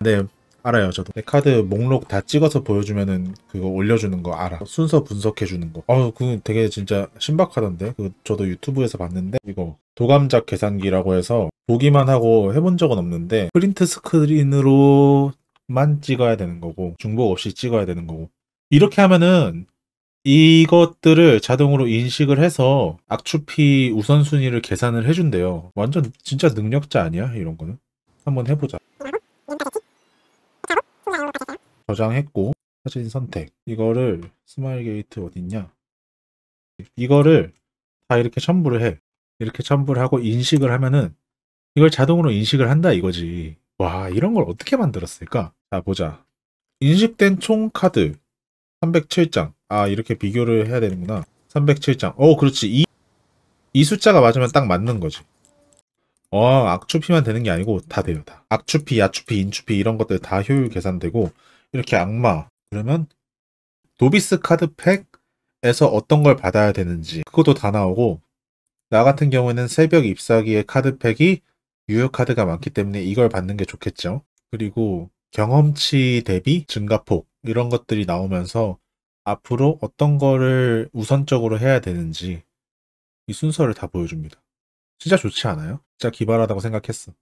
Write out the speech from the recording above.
네 알아요 저도 내 네, 카드 목록 다 찍어서 보여주면은 그거 올려주는 거 알아 순서 분석해주는 거 어우 그 되게 진짜 신박하던데 그 저도 유튜브에서 봤는데 이거 도감작 계산기라고 해서 보기만 하고 해본 적은 없는데 프린트 스크린으로만 찍어야 되는 거고 중복 없이 찍어야 되는 거고 이렇게 하면은 이것들을 자동으로 인식을 해서 악추피 우선순위를 계산을 해준대요 완전 진짜 능력자 아니야 이런 거는 한번 해보자 저장했고 사진 선택 이거를 스마일 게이트 어딨냐 이거를 다 이렇게 첨부를 해 이렇게 첨부를 하고 인식을 하면은 이걸 자동으로 인식을 한다 이거지 와 이런 걸 어떻게 만들었을까 자 보자 인식된 총 카드 307장 아 이렇게 비교를 해야 되는구나 307장 어 그렇지 이, 이 숫자가 맞으면 딱 맞는 거지 어 악추피만 되는 게 아니고 다 돼요 다 악추피 야추피 인추피 이런 것들 다 효율 계산되고 이렇게 악마 그러면 도비스 카드팩에서 어떤 걸 받아야 되는지 그것도 다 나오고 나 같은 경우에는 새벽 잎사귀의 카드팩이 유효 카드가 많기 때문에 이걸 받는 게 좋겠죠. 그리고 경험치 대비 증가폭 이런 것들이 나오면서 앞으로 어떤 거를 우선적으로 해야 되는지 이 순서를 다 보여줍니다. 진짜 좋지 않아요? 진짜 기발하다고 생각했어.